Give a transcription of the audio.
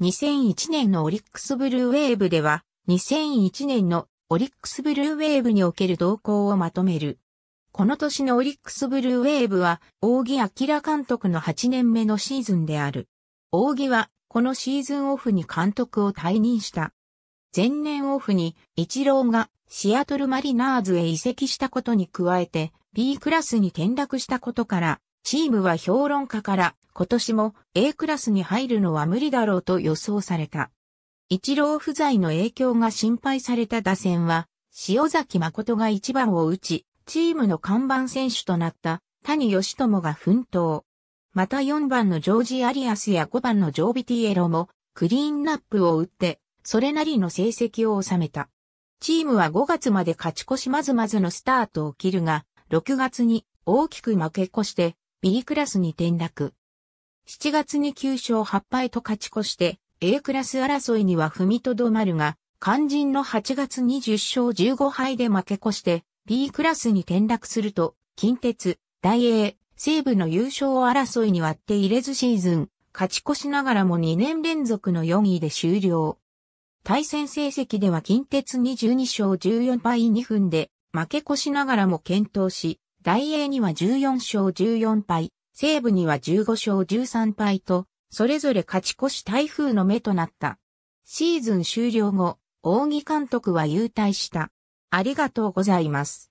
2001年のオリックスブルーウェーブでは、2001年のオリックスブルーウェーブにおける動向をまとめる。この年のオリックスブルーウェーブは、大木明監督の8年目のシーズンである。大木は、このシーズンオフに監督を退任した。前年オフに、一郎がシアトルマリナーズへ移籍したことに加えて、B クラスに転落したことから、チームは評論家から今年も A クラスに入るのは無理だろうと予想された。一郎不在の影響が心配された打線は、塩崎誠が1番を打ち、チームの看板選手となった谷義友が奮闘。また4番のジョージ・アリアスや5番のジョービティエロもクリーンナップを打って、それなりの成績を収めた。チームは5月まで勝ち越しまずまずのスタートを切るが、6月に大きく負け越して、ビリクラスに転落。7月に9勝8敗と勝ち越して、A クラス争いには踏みとどまるが、肝心の8月20勝15敗で負け越して、B クラスに転落すると、近鉄、大英、西部の優勝争いに割って入れずシーズン、勝ち越しながらも2年連続の4位で終了。対戦成績では近鉄22勝14敗2分で、負け越しながらも検討し、大英には14勝14敗、西部には15勝13敗と、それぞれ勝ち越し台風の目となった。シーズン終了後、大木監督は優退した。ありがとうございます。